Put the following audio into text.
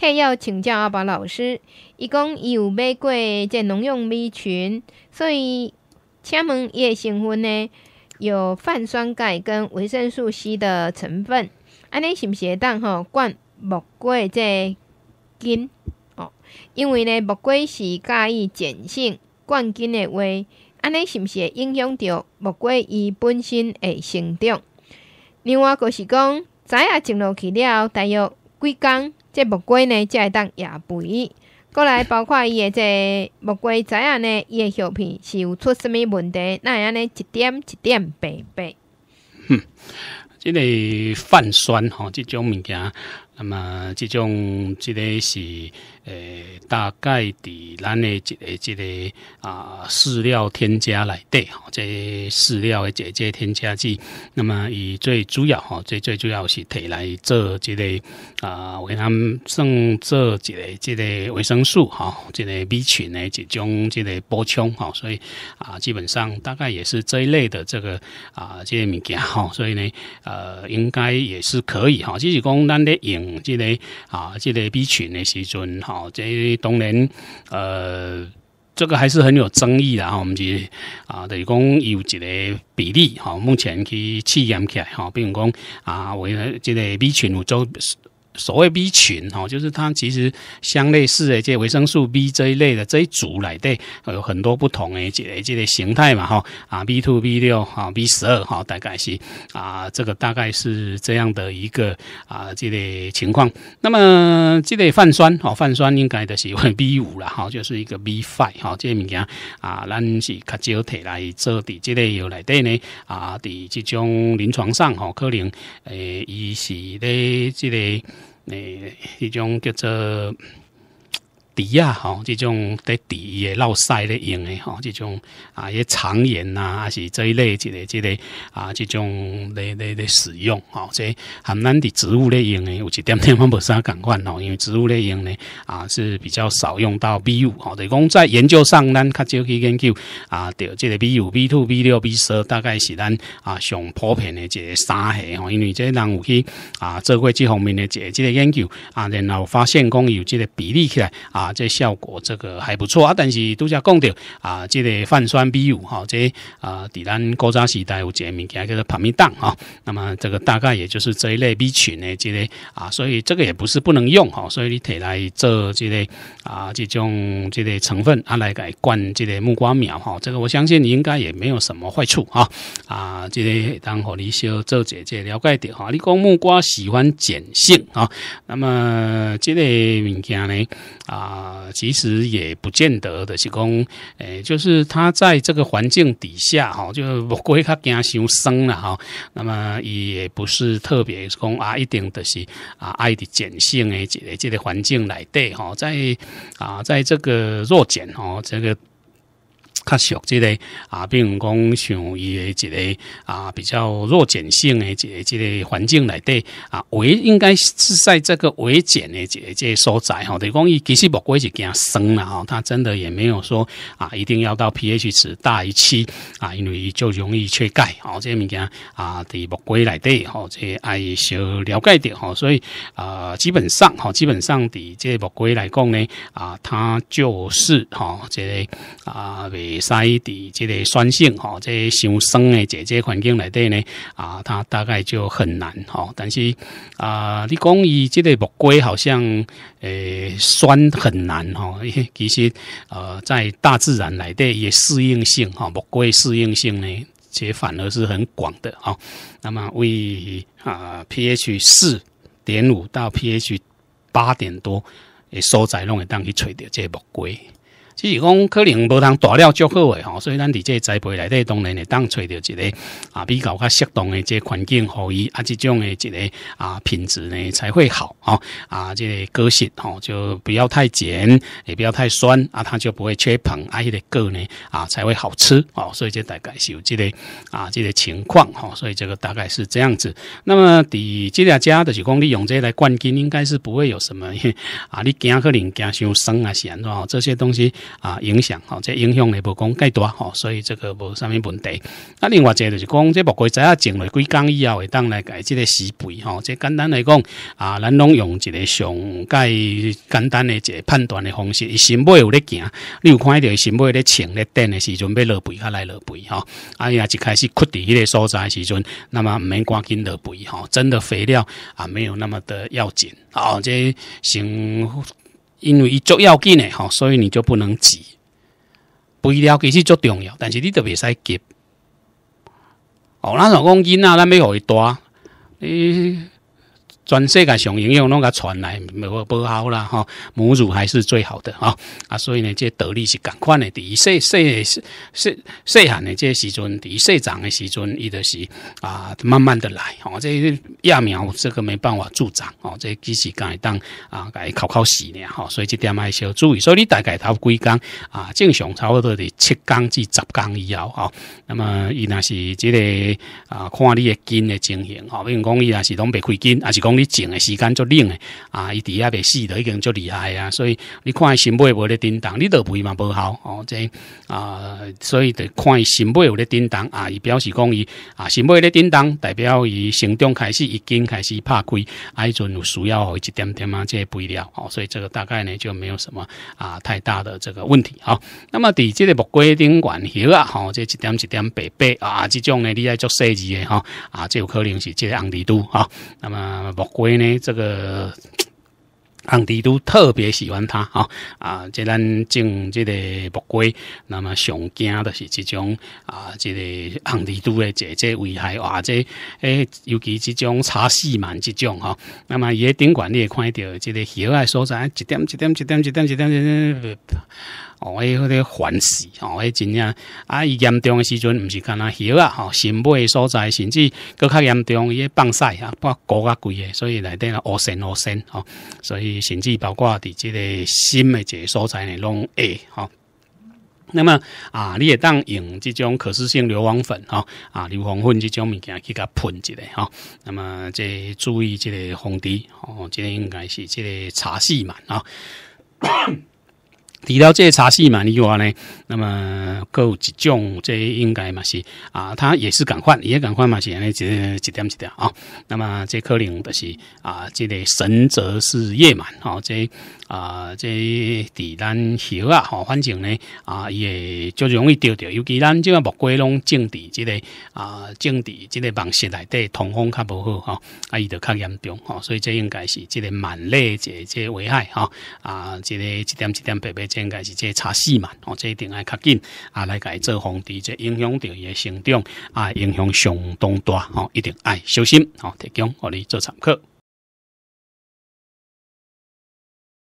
嘿，要请教阿爸老师。伊讲伊有买过即农用微群，所以请问伊的成分呢？有泛酸钙跟维生素 C 的成分，安尼是毋是会当吼冠木瓜即根哦？因为呢木瓜是介意碱性，冠根的话，安尼是毋是会影响到木瓜伊本身会成长？另外就是讲，知影种落去了，大约几工？这木瓜呢，会当也不易。过来，包括伊的这木瓜仔啊，呢，伊的叶片是有出什么问题？那样呢，一点一点白白。哼，这个泛酸吼，即种物件。那么这种这个是呃，大概的咱的这个这个啊，饲料添加来对，这饲料的这些添加剂，那么以最主要哈，最最主要是提来做这个啊，给他们做这个这个维生素哈，这个 B 群呢这种这个补充哈，所以啊，基本上大概也是这一类的这个啊这些物件哈，所以呢呃，应该也是可以哈，就是讲咱的用。即、这个啊，这个 B 群的时阵，哈，在当然呃，这个还是很有争议的吼，我们是啊，就是讲有一个比例，哈，目前去试验起来，哈，比如讲啊，为即个 B 群有做。所谓 B 群哈，就是它其实相类似的这维生素 B 这一类的这一组来对，有很多不同的这这的形态嘛哈啊，B two B 六哈，B 十二哈，大概是啊，这个大概是这样的一个啊，这类情况。那么这类泛酸哈，泛酸应该就是为 B 五了哈，就是一个 B five 哈，这物件啊，咱是较少提来做底，这类药来对呢啊，在这种临床上哈，可能诶，伊是咧这类。诶，一种叫做。底啊，吼，这种在底也捞晒咧用的吼，这种啊，也肠炎呐，还是这一类之类之类啊，这种咧咧咧使用吼，这含咱的植物类用的，有一点点无啥感官吼，因为植物类用呢啊是比较少用到 B 五吼，就讲在研究上，咱较少去研究啊，对，这个 B 五、B two、B 六、B 十大概是咱啊上普遍的这三系吼，因为这人有去啊做过这方面一这这个研究啊，然后发现讲有这个比例起来啊。啊，这效果这个还不错啊，但是都加讲到啊，即个泛酸 B 五哈，这啊，底咱高渣时代有个物件叫做旁米党哈。那么这个大概也就是这一类 B 群呢，即个啊，所以这个也不是不能用哈。所以你提来做即个啊，这种即个成分啊，来改灌即个木瓜苗哈。这个我相信你应该也没有什么坏处啊啊，即个当和你小做姐姐了解的哈。你讲木瓜喜欢碱性啊，那么即个物件呢啊？啊，其实也不见得的是讲，诶，就是他在这个环境底下哈，就龟它变受伤了哈。那么伊也不是特别是讲啊，一定的是啊，爱的碱性诶，这这个环境来对哈，在啊，在这个弱碱哦，这个。较熟即个啊，比如讲像伊诶，一个啊比较弱碱性诶，一个，即个环境内底啊，维应该是在这个维碱诶，这，这所在吼，等于讲伊其实木龟是惊生了吼，它真的也没有说啊，一定要到 pH 值大于七啊，因为就容易缺钙吼，这些物件啊，伫木瓜内底吼，这爱小了解点吼，所以啊，基本上吼，基本上伫即木瓜来讲呢啊，它就是吼，即个啊在即个酸性吼，即上生的姐姐环境内底呢，啊，它大概就很难吼。但是啊，你讲伊即个木龟好像诶酸很难吼，其实呃在大自然内底也适应性吼，木龟适应性呢，其实反而是很广的吼。那么为啊 pH 四点五到 pH 八点多诶，所在，拢会当去找到这个木龟。只是讲可能无通大了就好诶，吼，所以咱伫这栽培内底当然会当找到一个啊比较较适当诶这环境，互伊啊即种诶一个啊品质呢才会好啊啊，这果实吼就不要太碱，也不要太酸啊，它就不会缺硼，啊迄个呢啊才会好吃哦。所以这大概是有这个啊这个情况吼，所以这个大概是这样子。那么伫即个家的是讲利用这来灌根应该是不会有什么 啊，你惊可能惊伤生啊是安怎吼，这些东西。啊，影响哈，这影响呢，无讲太大哈，所以这个无啥物问题。那另外一个就是讲，这木瓜仔啊，种了几工以后会当来改这个施肥哈。这简单来讲啊，咱拢用一个上介简单的一个判断的方式，伊新买有咧行，你有看到新苗咧穿咧短的时阵，要落肥较来落肥哈。伊呀，一开始枯伫迄个所在时阵，那么毋免赶紧落肥哈，真的肥料啊没有那么的要紧。好，这先。因为伊足要紧呢，哈，所以你就不能急。肥料，其实足重要，但是你特别使急。哦，那老公烟啊，咱没有伊带，诶。全世界上营养拢甲传来冇不好啦哈，母乳还是最好的吼。啊，所以呢，这道理是共款的。第一岁细细汉的呢，这时阵第一岁长的时阵，伊就是啊，慢慢的来哦。这亚苗这个没办法助长哦，这只是会当啊，伊靠靠试呢吼。所以这点爱需要注意。所以你大概头几缸啊，正常差不多伫七缸至十缸以后啊，那么伊那是这个啊，看你的筋的情形哦。比如讲伊若是拢白亏筋，还是讲？你静的时间就冷的啊，伊底下变死的已经足厉害啊，所以你看新尾无咧叮当，你都唔会嘛不好哦，即啊，所以得看新尾有咧叮当啊，伊表示讲伊啊新尾咧叮当，代表伊行动开始已经开始拍亏啊，一阵有需要会一点点啊，即不肥料哦，所以这个大概呢就没有什么啊太大的这个问题啊。那么伫即个木瓜顶悬条啊，吼，即一点一点白白啊，这种呢你爱做设计的哈啊，这有可能是即个红地蛛啊，那么木龟呢？这个红蜘都特别喜欢它啊！啊，即咱种即个木龟，那么上惊的是这种啊，即个红蜘都的直接危害或这诶，尤其即种茶树蟒即种哈，那么也顶管你也看到这个喜爱所在，一点一点一点一点一点一点。哦，迄个环视哦，迄真正啊，伊严重诶时阵，毋是干那血啊，吼，心买诶所在，甚至搁较严重，伊个放屎啊，把高啊贵诶，所以内底啊恶心恶心吼，所以甚至包括伫即个心诶一个所在内拢会吼。那么啊，你也当用这种可视性硫磺粉吼，啊，硫磺粉这种物件去甲喷一下吼。那么即注意这个红滴哦，即个应该是这个茶拭嘛啊。除了这茶树嘛，你话呢？那么有几种？这应该嘛是啊，它也是赶快，也赶快嘛是，安只几点几点啊？那么这可能的是啊，这个神则是夜满哦，这啊这地单休啊，吼，反正呢啊，也就容易丢掉。尤其咱即个木瓜拢种伫即个啊种伫即个房室内底通风较无好哈，啊伊就较严重哦，所以这应该是即个满类这即危害哈啊，即个一点一点白白。应该是这差事嘛，哦，这一定爱较紧啊，来改做防治，这影响到伊的成长啊，影响相当大哦，一定爱小心哦，提供我哋做参考。